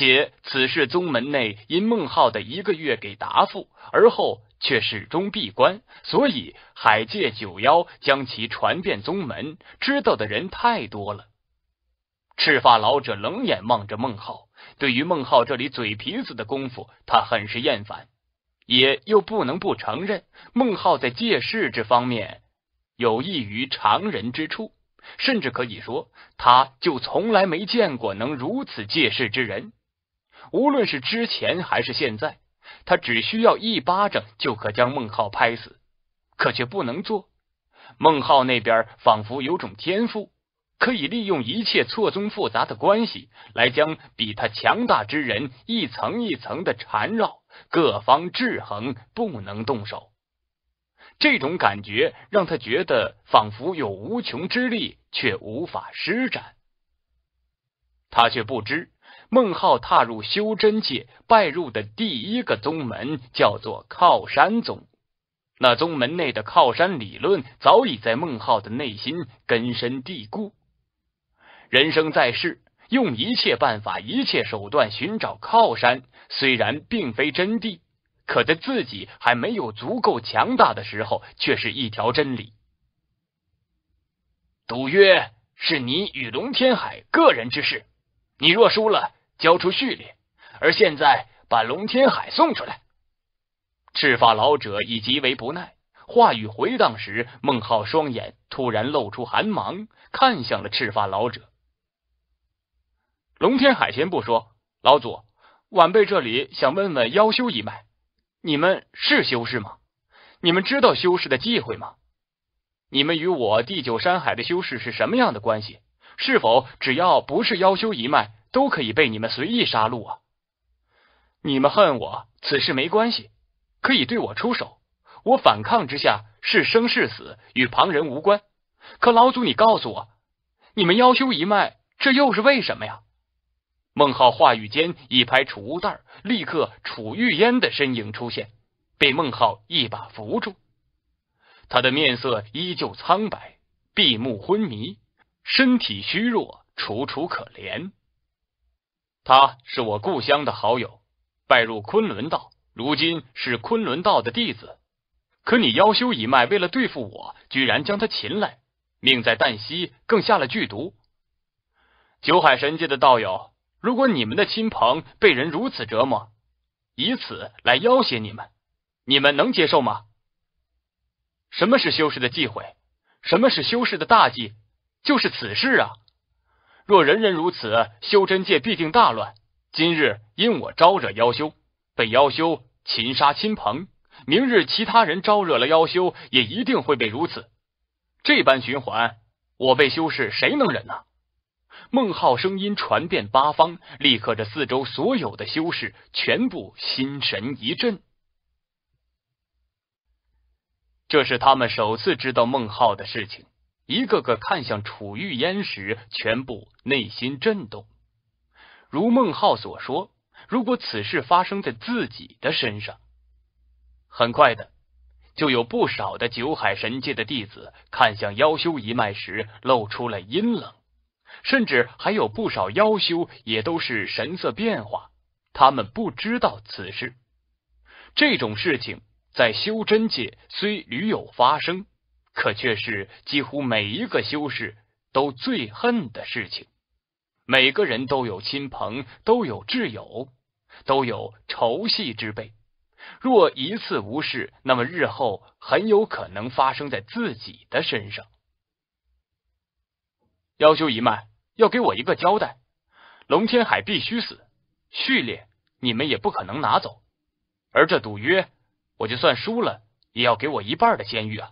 且此事宗门内因孟浩的一个月给答复，而后却始终闭关，所以海界九妖将其传遍宗门，知道的人太多了。赤发老者冷眼望着孟浩，对于孟浩这里嘴皮子的功夫，他很是厌烦，也又不能不承认孟浩在借势这方面有异于常人之处，甚至可以说，他就从来没见过能如此借势之人。无论是之前还是现在，他只需要一巴掌就可将孟浩拍死，可却不能做。孟浩那边仿佛有种天赋，可以利用一切错综复杂的关系来将比他强大之人一层一层的缠绕，各方制衡，不能动手。这种感觉让他觉得仿佛有无穷之力，却无法施展。他却不知。孟浩踏入修真界，拜入的第一个宗门叫做靠山宗。那宗门内的靠山理论早已在孟浩的内心根深蒂固。人生在世，用一切办法、一切手段寻找靠山，虽然并非真谛，可在自己还没有足够强大的时候，却是一条真理。赌约是你与龙天海个人之事，你若输了。交出序列，而现在把龙天海送出来。赤发老者已极为不耐，话语回荡时，孟浩双眼突然露出寒芒，看向了赤发老者。龙天海先不说，老祖，晚辈这里想问问妖修一脉，你们是修士吗？你们知道修士的忌讳吗？你们与我地久山海的修士是什么样的关系？是否只要不是妖修一脉？都可以被你们随意杀戮啊！你们恨我，此事没关系，可以对我出手。我反抗之下是生是死，与旁人无关。可老祖，你告诉我，你们妖修一脉这又是为什么呀？孟浩话语间一拍储物袋，立刻楚玉烟的身影出现，被孟浩一把扶住。他的面色依旧苍白，闭目昏迷，身体虚弱，楚楚可怜。他是我故乡的好友，拜入昆仑道，如今是昆仑道的弟子。可你妖修一脉为了对付我，居然将他擒来，命在旦夕，更下了剧毒。九海神界的道友，如果你们的亲朋被人如此折磨，以此来要挟你们，你们能接受吗？什么是修士的忌讳？什么是修士的大忌？就是此事啊！若人人如此，修真界必定大乱。今日因我招惹妖修，被妖修擒杀亲朋；明日其他人招惹了妖修，也一定会被如此。这般循环，我被修士谁能忍呢？孟浩声音传遍八方，立刻这四周所有的修士全部心神一震。这是他们首次知道孟浩的事情。一个个看向楚玉烟时，全部内心震动。如孟浩所说，如果此事发生在自己的身上，很快的就有不少的九海神界的弟子看向妖修一脉时露出了阴冷，甚至还有不少妖修也都是神色变化。他们不知道此事，这种事情在修真界虽屡有发生。可却是几乎每一个修士都最恨的事情。每个人都有亲朋，都有挚友，都有仇隙之辈。若一次无事，那么日后很有可能发生在自己的身上。妖修一脉要给我一个交代，龙天海必须死。序列你们也不可能拿走，而这赌约，我就算输了，也要给我一半的监狱啊！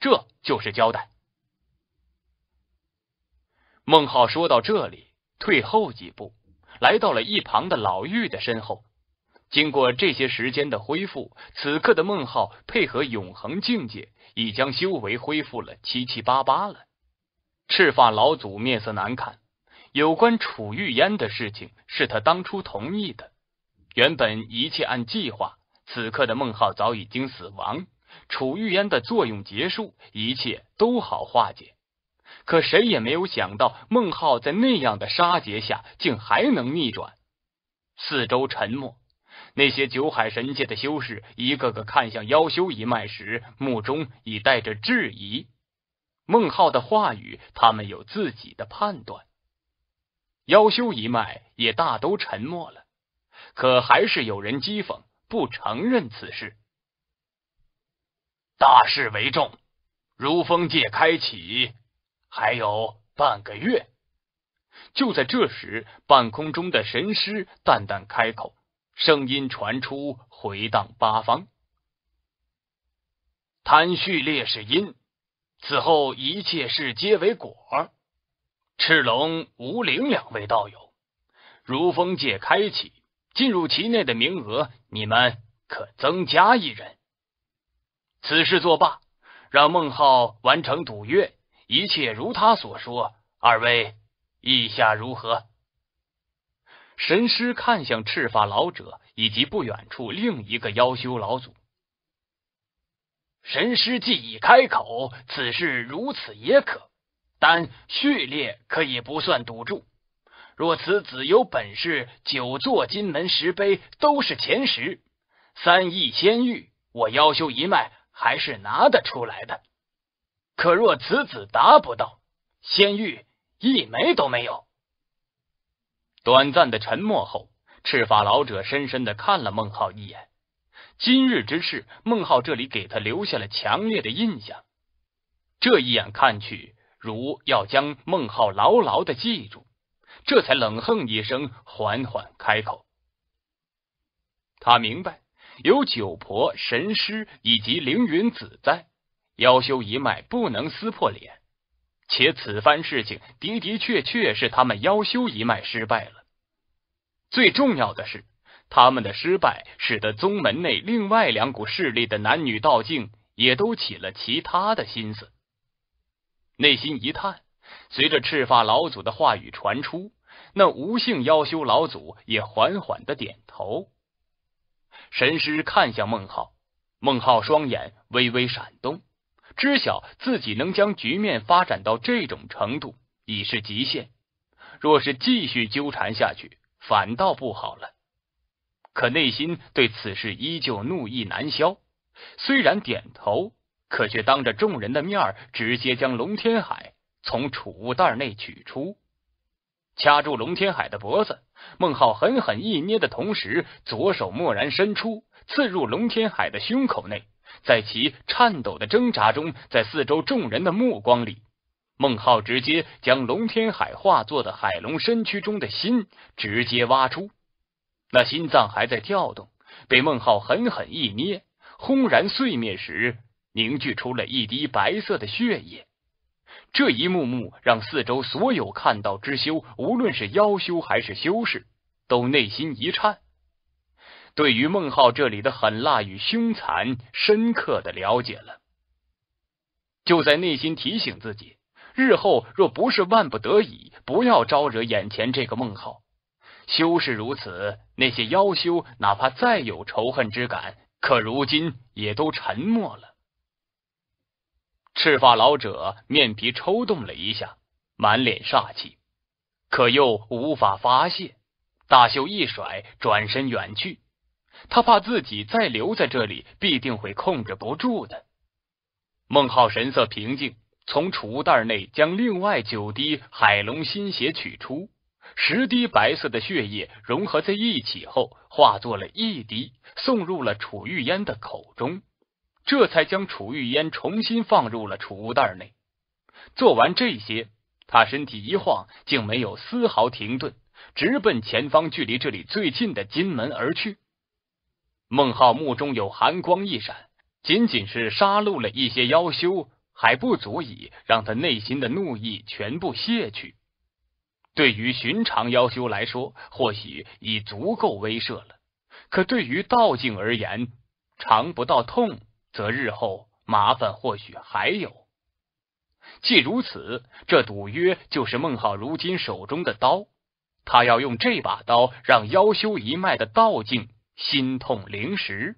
这就是交代。孟浩说到这里，退后几步，来到了一旁的老妪的身后。经过这些时间的恢复，此刻的孟浩配合永恒境界，已将修为恢复了七七八八了。赤发老祖面色难看，有关楚玉烟的事情是他当初同意的，原本一切按计划，此刻的孟浩早已经死亡。楚玉烟的作用结束，一切都好化解。可谁也没有想到，孟浩在那样的杀劫下，竟还能逆转。四周沉默，那些九海神界的修士一个个看向妖修一脉时，目中已带着质疑。孟浩的话语，他们有自己的判断。妖修一脉也大都沉默了，可还是有人讥讽，不承认此事。大事为重，如风界开启还有半个月。就在这时，半空中的神师淡淡开口，声音传出，回荡八方。贪序列是因，此后一切事皆为果。赤龙、吴灵两位道友，如风界开启，进入其内的名额，你们可增加一人。此事作罢，让孟浩完成赌约，一切如他所说。二位意下如何？神师看向赤发老者以及不远处另一个妖修老祖。神师既已开口，此事如此也可，但序列可以不算赌注。若此子有本事，九座金门石碑都是前十，三亿仙玉，我妖修一脉。还是拿得出来的，可若此子达不到，仙玉一枚都没有。短暂的沉默后，赤发老者深深的看了孟浩一眼。今日之事，孟浩这里给他留下了强烈的印象。这一眼看去，如要将孟浩牢牢的记住，这才冷哼一声，缓缓开口。他明白。有九婆、神师以及凌云子在，妖修一脉不能撕破脸。且此番事情的的确确是他们妖修一脉失败了。最重要的是，他们的失败使得宗门内另外两股势力的男女道境也都起了其他的心思。内心一叹，随着赤发老祖的话语传出，那无姓妖修老祖也缓缓的点头。神师看向孟浩，孟浩双眼微微闪动，知晓自己能将局面发展到这种程度已是极限，若是继续纠缠下去，反倒不好了。可内心对此事依旧怒意难消，虽然点头，可却当着众人的面直接将龙天海从储物袋内取出。掐住龙天海的脖子，孟浩狠狠一捏的同时，左手蓦然伸出，刺入龙天海的胸口内。在其颤抖的挣扎中，在四周众人的目光里，孟浩直接将龙天海化作的海龙身躯中的心直接挖出。那心脏还在跳动，被孟浩狠狠一捏，轰然碎灭时，凝聚出了一滴白色的血液。这一幕幕让四周所有看到之修，无论是妖修还是修士，都内心一颤，对于孟浩这里的狠辣与凶残，深刻的了解了。就在内心提醒自己，日后若不是万不得已，不要招惹眼前这个孟浩。修士如此，那些妖修哪怕再有仇恨之感，可如今也都沉默了。赤发老者面皮抽动了一下，满脸煞气，可又无法发泄，大袖一甩，转身远去。他怕自己再留在这里，必定会控制不住的。孟浩神色平静，从储物袋内将另外九滴海龙心血取出，十滴白色的血液融合在一起后，化作了一滴，送入了楚玉烟的口中。这才将楚玉烟重新放入了储物袋内。做完这些，他身体一晃，竟没有丝毫停顿，直奔前方距离这里最近的金门而去。孟浩目中有寒光一闪，仅仅是杀戮了一些妖修，还不足以让他内心的怒意全部泄去。对于寻常妖修来说，或许已足够威慑了，可对于道境而言，尝不到痛。则日后麻烦或许还有。既如此，这赌约就是孟浩如今手中的刀，他要用这把刀让妖修一脉的道境心痛。灵石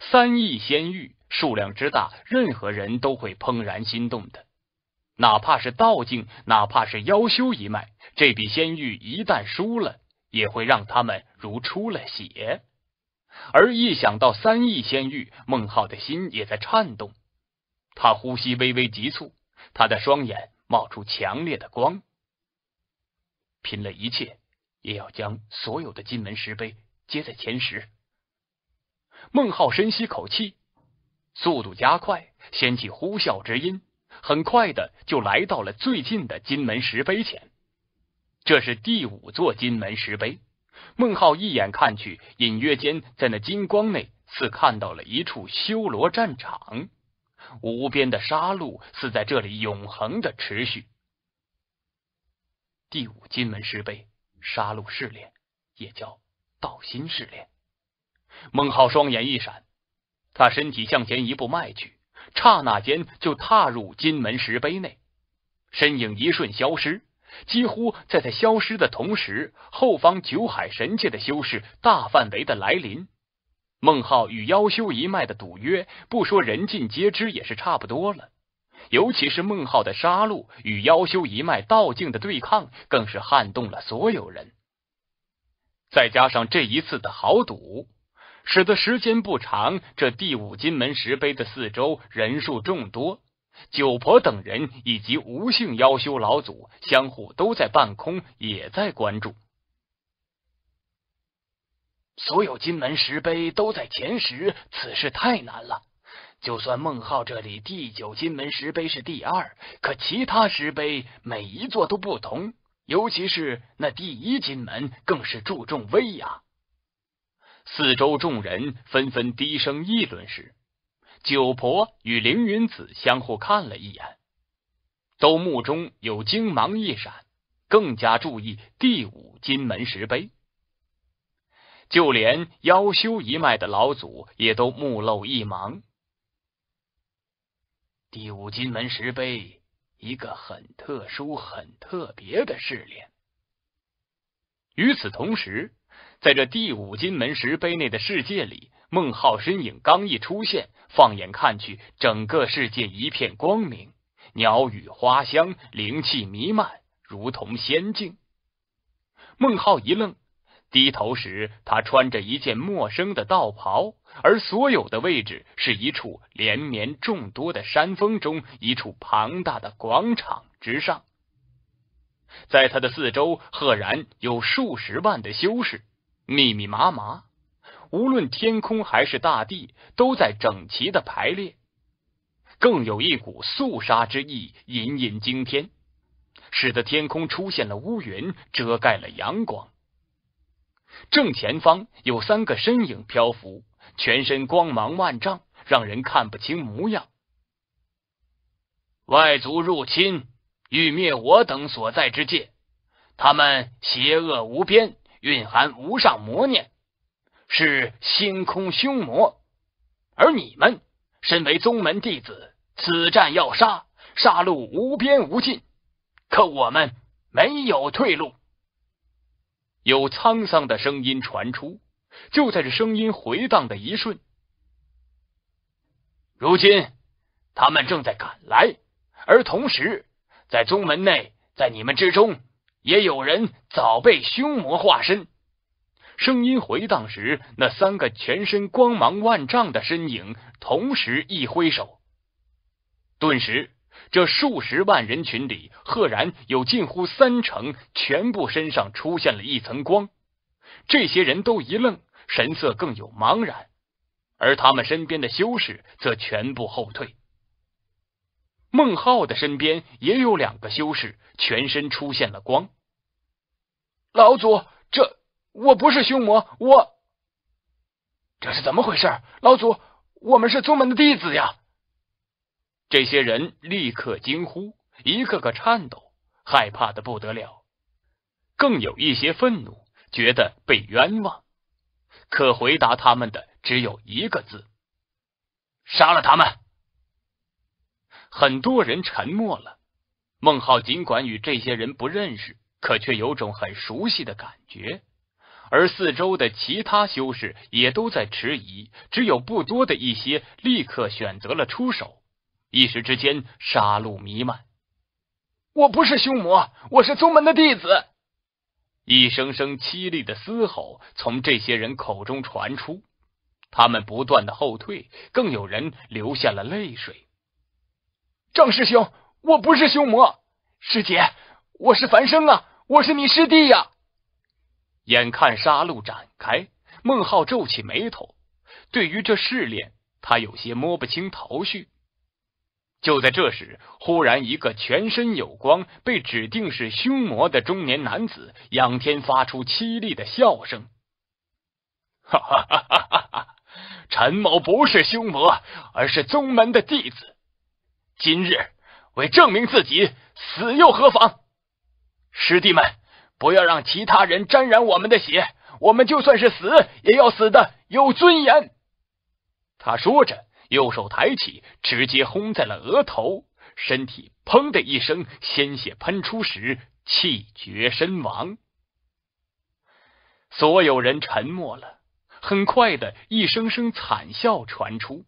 三亿仙玉数量之大，任何人都会怦然心动的，哪怕是道境，哪怕是妖修一脉，这笔仙玉一旦输了，也会让他们如出了血。而一想到三亿仙玉，孟浩的心也在颤动。他呼吸微微急促，他的双眼冒出强烈的光。拼了一切，也要将所有的金门石碑接在前十。孟浩深吸口气，速度加快，掀起呼啸之音，很快的就来到了最近的金门石碑前。这是第五座金门石碑。孟浩一眼看去，隐约间在那金光内，似看到了一处修罗战场，无边的杀戮似在这里永恒的持续。第五金门石碑，杀戮试炼，也叫道心试炼。孟浩双眼一闪，他身体向前一步迈去，刹那间就踏入金门石碑内，身影一瞬消失。几乎在他消失的同时，后方九海神界的修士大范围的来临。孟浩与妖修一脉的赌约，不说人尽皆知，也是差不多了。尤其是孟浩的杀戮与妖修一脉道境的对抗，更是撼动了所有人。再加上这一次的豪赌，使得时间不长，这第五金门石碑的四周人数众多。九婆等人以及无姓妖修老祖相互都在半空，也在关注。所有金门石碑都在前十，此事太难了。就算孟浩这里第九金门石碑是第二，可其他石碑每一座都不同，尤其是那第一金门更是注重威压。四周众人纷纷低声议论时。九婆与凌云子相互看了一眼，都目中有精芒一闪，更加注意第五金门石碑。就连妖修一脉的老祖也都目露一芒。第五金门石碑，一个很特殊、很特别的试炼。与此同时，在这第五金门石碑内的世界里。孟浩身影刚一出现，放眼看去，整个世界一片光明，鸟语花香，灵气弥漫，如同仙境。孟浩一愣，低头时，他穿着一件陌生的道袍，而所有的位置是一处连绵众多的山峰中一处庞大的广场之上。在他的四周，赫然有数十万的修士，密密麻麻。无论天空还是大地，都在整齐的排列，更有一股肃杀之意隐隐惊天，使得天空出现了乌云，遮盖了阳光。正前方有三个身影漂浮，全身光芒万丈，让人看不清模样。外族入侵，欲灭我等所在之界。他们邪恶无边，蕴含无上魔念。是星空凶魔，而你们身为宗门弟子，此战要杀，杀戮无边无尽。可我们没有退路。有沧桑的声音传出，就在这声音回荡的一瞬，如今他们正在赶来，而同时，在宗门内，在你们之中，也有人早被凶魔化身。声音回荡时，那三个全身光芒万丈的身影同时一挥手，顿时这数十万人群里，赫然有近乎三成全部身上出现了一层光。这些人都一愣，神色更有茫然，而他们身边的修士则全部后退。孟浩的身边也有两个修士，全身出现了光。老祖，这。我不是凶魔，我这是怎么回事？老祖，我们是宗门的弟子呀！这些人立刻惊呼，一个个颤抖，害怕的不得了，更有一些愤怒，觉得被冤枉。可回答他们的只有一个字：杀了他们。很多人沉默了。孟浩尽管与这些人不认识，可却有种很熟悉的感觉。而四周的其他修士也都在迟疑，只有不多的一些立刻选择了出手。一时之间，杀戮弥漫。我不是凶魔，我是宗门的弟子。一声声凄厉的嘶吼从这些人口中传出，他们不断的后退，更有人流下了泪水。郑师兄，我不是凶魔，师姐，我是凡生啊，我是你师弟呀。眼看杀戮展开，孟浩皱起眉头。对于这试炼，他有些摸不清头绪。就在这时，忽然一个全身有光、被指定是凶魔的中年男子，仰天发出凄厉的笑声：“哈哈哈哈哈！陈某不是凶魔，而是宗门的弟子。今日为证明自己，死又何妨？师弟们！”不要让其他人沾染我们的血，我们就算是死，也要死的有尊严。他说着，右手抬起，直接轰在了额头，身体砰的一声，鲜血喷出时，气绝身亡。所有人沉默了，很快的一声声惨笑传出。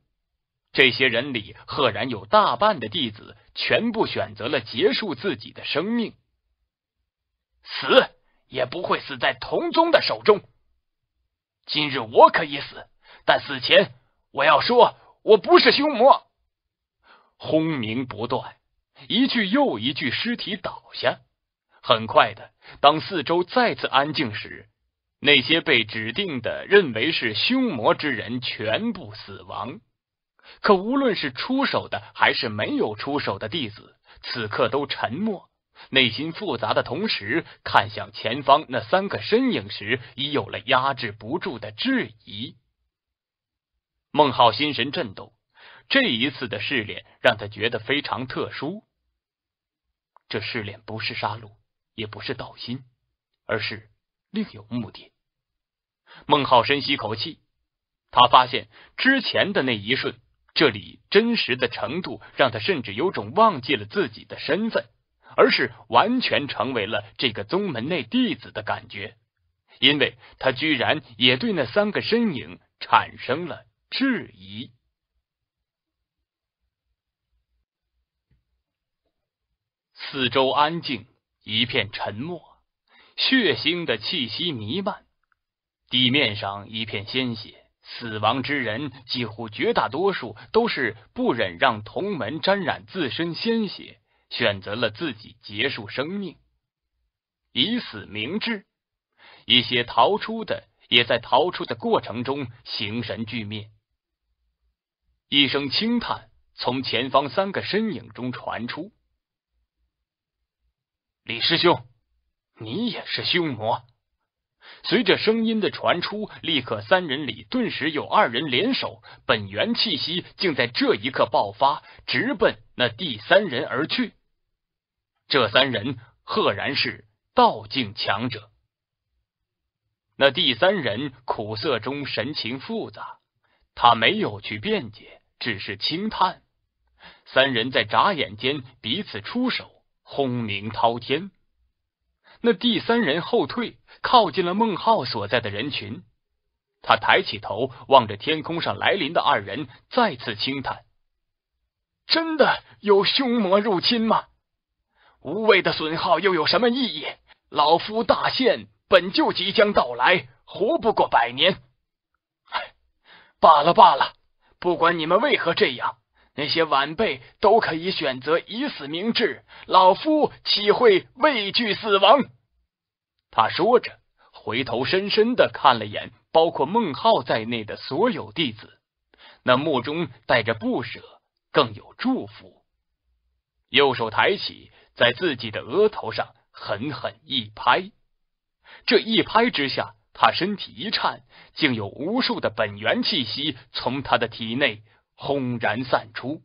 这些人里，赫然有大半的弟子，全部选择了结束自己的生命。死也不会死在同宗的手中。今日我可以死，但死前我要说，我不是凶魔。轰鸣不断，一具又一具尸体倒下。很快的，当四周再次安静时，那些被指定的认为是凶魔之人全部死亡。可无论是出手的，还是没有出手的弟子，此刻都沉默。内心复杂的同时，看向前方那三个身影时，已有了压制不住的质疑。孟浩心神震动，这一次的试炼让他觉得非常特殊。这试炼不是杀戮，也不是道心，而是另有目的。孟浩深吸口气，他发现之前的那一瞬，这里真实的程度让他甚至有种忘记了自己的身份。而是完全成为了这个宗门内弟子的感觉，因为他居然也对那三个身影产生了质疑。四周安静，一片沉默，血腥的气息弥漫，地面上一片鲜血，死亡之人几乎绝大多数都是不忍让同门沾染自身鲜血。选择了自己结束生命，以死明志。一些逃出的，也在逃出的过程中形神俱灭。一声轻叹从前方三个身影中传出：“李师兄，你也是凶魔。”随着声音的传出，立刻三人里顿时有二人联手，本源气息竟在这一刻爆发，直奔那第三人而去。这三人赫然是道境强者。那第三人苦涩中神情复杂，他没有去辩解，只是轻叹。三人在眨眼间彼此出手，轰鸣滔天。那第三人后退，靠近了孟浩所在的人群。他抬起头，望着天空上来临的二人，再次轻叹：“真的有凶魔入侵吗？无谓的损耗又有什么意义？老夫大限本就即将到来，活不过百年。罢了罢了，不管你们为何这样。”那些晚辈都可以选择以死明志，老夫岂会畏惧死亡？他说着，回头深深的看了眼包括孟浩在内的所有弟子，那目中带着不舍，更有祝福。右手抬起，在自己的额头上狠狠一拍。这一拍之下，他身体一颤，竟有无数的本源气息从他的体内。轰然散出。